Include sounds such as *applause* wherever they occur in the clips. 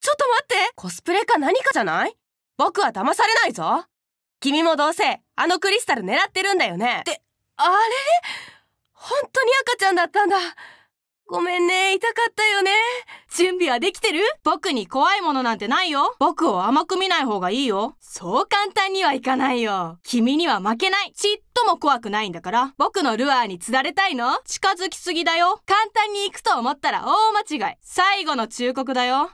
ちょっと待ってコスプレか何かじゃない僕は騙されないぞ君もどうせあのクリスタル狙ってるんだよねってあれ本当に赤ちゃんだったんだごめんね痛かったよね準備はできてる僕に怖いものなんてないよ。僕を甘く見ない方がいいよ。そう簡単にはいかないよ。君には負けない。ちっとも怖くないんだから。僕のルアーに釣られたいの近づきすぎだよ。簡単に行くと思ったら大間違い。最後の忠告だよ。はぁ、あ、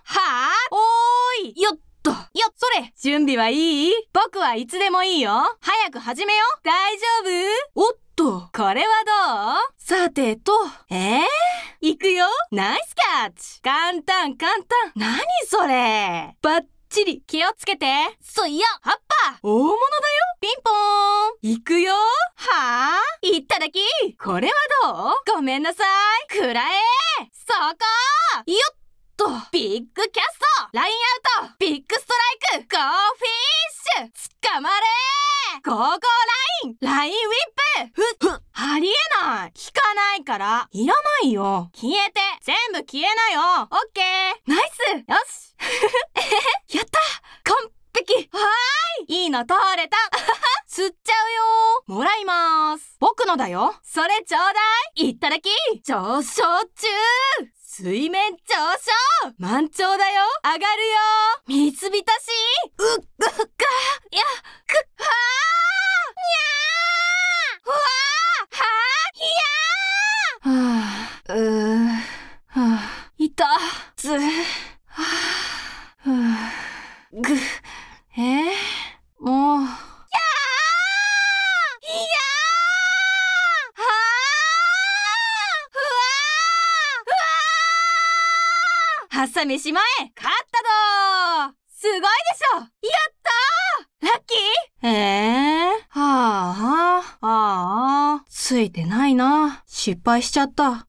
おーい。よっと。よっ、それ準備はいい僕はいつでもいいよ。早く始めよう。大丈夫おっと、これはどうさてと、えー行くよナイスキャッチ簡単簡単何それバッチリ気をつけてそいや葉っぱ大物だよピンポーン行くよはあいただきこれはどうごめんなさいくらえそこよっとビッグキャストラインアウトビッグストライクゴーフィッシュ捕まれゴーゴーラインラインウィップふっありえない聞かないからいらないよ消えて全部消えなよオッケーナイスよし *laughs* やった完璧はーいいの通れた *laughs* 吸っちゃうよもらいます僕のだよそれちょうだいいただき上昇中水面上昇満潮だよ上がるよ水浸しうっぐ、えー、もう。やあいやあはあふわあふわあハサミしまえ勝ったぞすごいでしょやったーラッキーえー、はあはあ、はあ、ついてないな。失敗しちゃった。